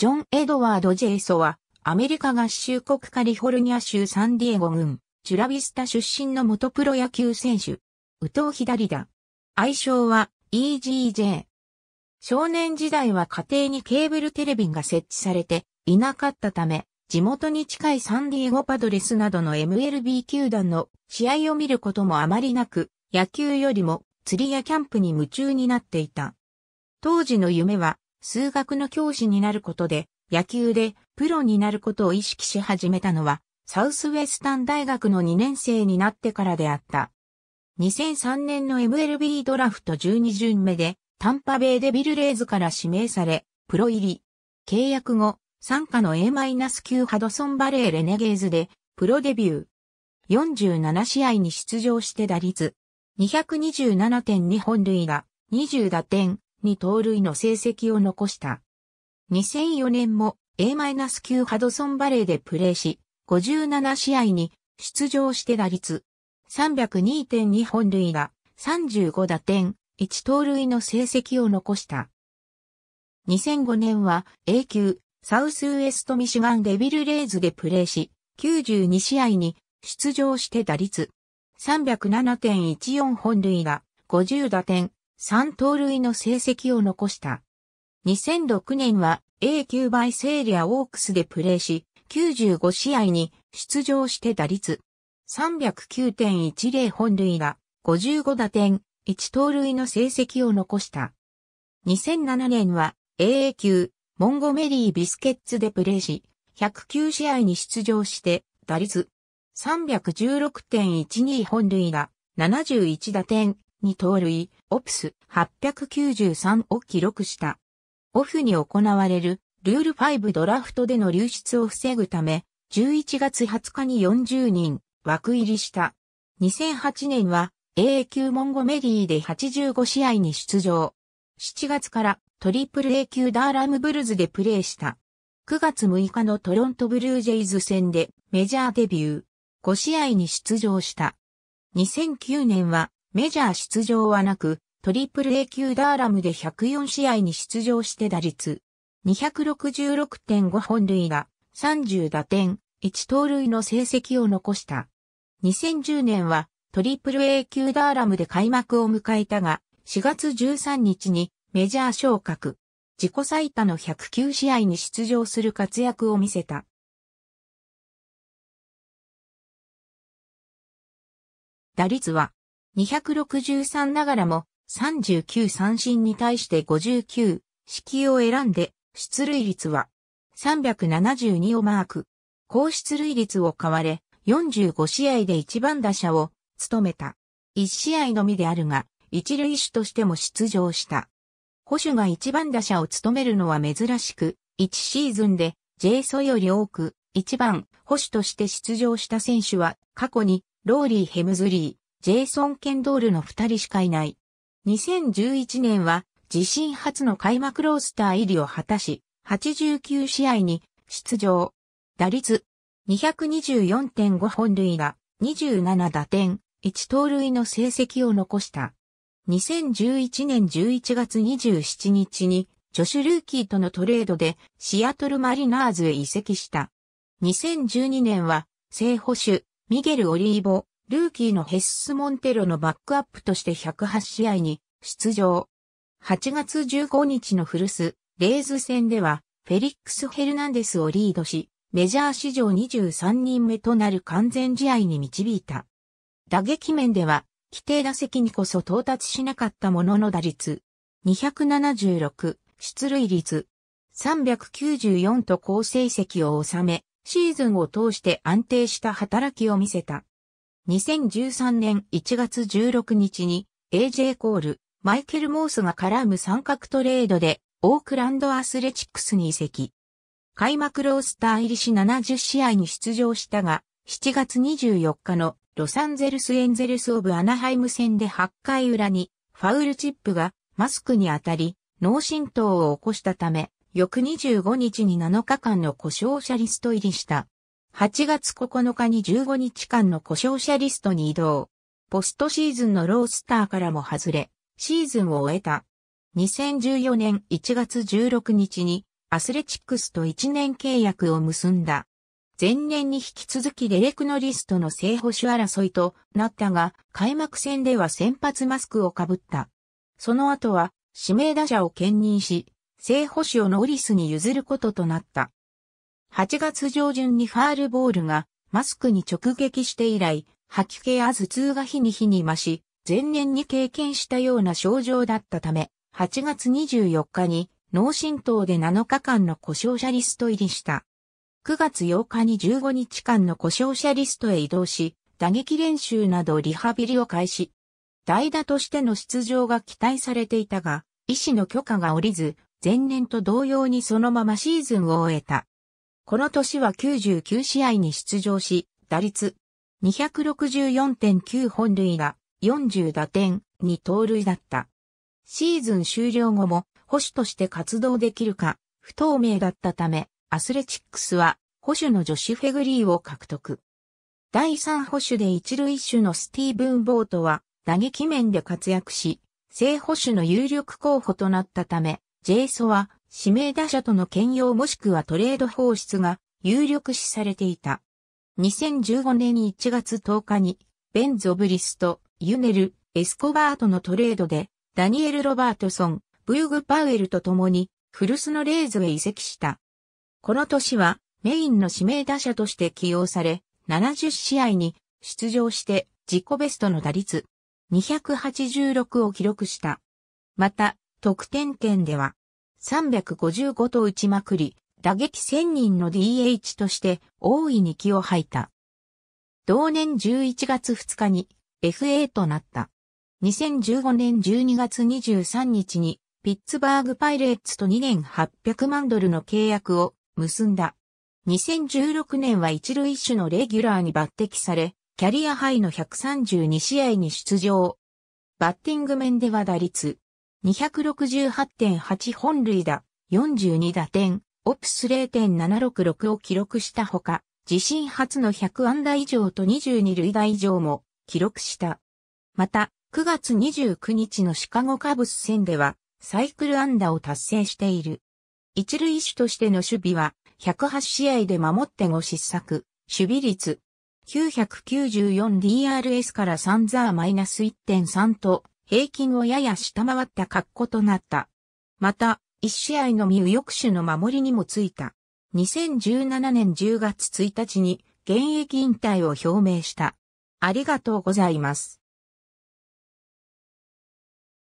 ジョン・エドワード・ジェイソは、アメリカ合衆国カリフォルニア州サンディエゴ郡、チュラビスタ出身の元プロ野球選手。右投左打。愛称は EGJ。少年時代は家庭にケーブルテレビが設置されていなかったため、地元に近いサンディエゴパドレスなどの MLB 球団の試合を見ることもあまりなく、野球よりも釣りやキャンプに夢中になっていた。当時の夢は数学の教師になることで、野球でプロになることを意識し始めたのは、サウスウェスタン大学の2年生になってからであった。2003年の MLB ドラフト12巡目で、タンパベイデビルレイズから指名され、プロ入り。契約後、参加の A-9 ハドソンバレーレネゲーズで、プロデビュー。47試合に出場して打率。227.2本塁打、20打点、に盗塁の成績を残した。2004年も A-9 ハドソンバレーでプレーし、57試合に出場して打率302.2本塁打、35打点、1盗塁の成績を残した。2005年は A 級サウスウエストミシガンデビルレイズでプレーし、92試合に出場して打率307.14本塁打、50打点、3盗塁の成績を残した。2006年は A 級バイセーリアオークスでプレーし、95試合に出場して打率309.10本塁打、55打点、1盗塁の成績を残した。2007年は AA 級モンゴメリー・ビスケッツでプレーし、109試合に出場して打率316.12本塁打、71打点、2盗塁、オプス893を記録した。オフに行われるルール5ドラフトでの流出を防ぐため、11月20日に40人枠入りした。2008年は AA 級モンゴメリーで85試合に出場。7月からトリプル A 級ダーラムブルズでプレーした。9月6日のトロントブルージェイズ戦でメジャーデビュー。5試合に出場した。2009年はメジャー出場はなく、トリプル A 級ダーラムで104試合に出場して打率266.5本塁打、30打点、1盗塁の成績を残した。2010年はトリプル A 級ダーラムで開幕を迎えたが、4月13日にメジャー昇格。自己最多の109試合に出場する活躍を見せた。打率は263ながらも39三振に対して59、式を選んで出塁率は372をマーク。高出塁率を買われ、45試合で1番打者を務めた。1試合のみであるが、一塁手としても出場した。保守が1番打者を務めるのは珍しく、1シーズンで J ソより多く、1番保守として出場した選手は過去にローリー・ヘムズリー。ジェイソン・ケンドールの二人しかいない。2011年は自身初の開幕ロースター入りを果たし、89試合に出場。打率224.5本塁打、27打点、1盗塁の成績を残した。2011年11月27日に、ジョシュ・ルーキーとのトレードでシアトル・マリナーズへ移籍した。2012年は、正捕手、ミゲル・オリーボ、ルーキーのヘッス・モンテロのバックアップとして108試合に出場。8月15日の古巣、レイズ戦では、フェリックス・ヘルナンデスをリードし、メジャー史上23人目となる完全試合に導いた。打撃面では、規定打席にこそ到達しなかったものの打率、276、出塁率、394と高成績を収め、シーズンを通して安定した働きを見せた。2013年1月16日に AJ コール、マイケル・モースが絡む三角トレードでオークランドアスレチックスに移籍。開幕ロースター入りし70試合に出場したが、7月24日のロサンゼルスエンゼルスオブアナハイム戦で8回裏にファウルチップがマスクに当たり脳震盪を起こしたため、翌25日に7日間の故障者リスト入りした。8月9日に15日間の故障者リストに移動。ポストシーズンのロースターからも外れ、シーズンを終えた。2014年1月16日にアスレチックスと1年契約を結んだ。前年に引き続きレレクのリストの正捕手争いとなったが、開幕戦では先発マスクをかぶった。その後は指名打者を兼任し、正捕手をノーリスに譲ることとなった。8月上旬にファールボールがマスクに直撃して以来、吐き気や頭痛が日に日に増し、前年に経験したような症状だったため、8月24日に脳震盪で7日間の故障者リスト入りした。9月8日に15日間の故障者リストへ移動し、打撃練習などリハビリを開始。代打としての出場が期待されていたが、医師の許可が下りず、前年と同様にそのままシーズンを終えた。この年は99試合に出場し、打率264.9本塁打、40打点、に盗塁だった。シーズン終了後も保守として活動できるか不透明だったため、アスレチックスは保守のジョシュ・フェグリーを獲得。第3保守で一塁手のスティーブン・ボートは打撃面で活躍し、正保守の有力候補となったため、ジェイソは指名打者との兼用もしくはトレード放出が有力視されていた。2015年1月10日に、ベン・ゾブリスとユネル、エスコバートのトレードで、ダニエル・ロバートソン、ブーグ・パウエルと共に、フルスのレーズへ移籍した。この年は、メインの指名打者として起用され、70試合に出場して自己ベストの打率286を記録した。また、得点圏では355と打ちまくり、打撃1000人の DH として大いに気を吐いた。同年11月2日に FA となった。2015年12月23日にピッツバーグパイレーツと2年800万ドルの契約を結んだ。2016年は一塁手のレギュラーに抜擢され、キャリアハイの132試合に出場。バッティング面では打率268.8本塁打、42打点、オプス0.766を記録したほか、自身初の100安打以上と22塁打以上も記録した。また、9月29日のシカゴカブス戦では、サイクル安打を達成している。一塁手としての守備は、108試合で守って5失策、守備率、994DRS から3ザーマイナス1.3と平均をやや下回った格好となった。また、一試合のみ右翼手の守りにもついた。2017年10月1日に現役引退を表明した。ありがとうございます。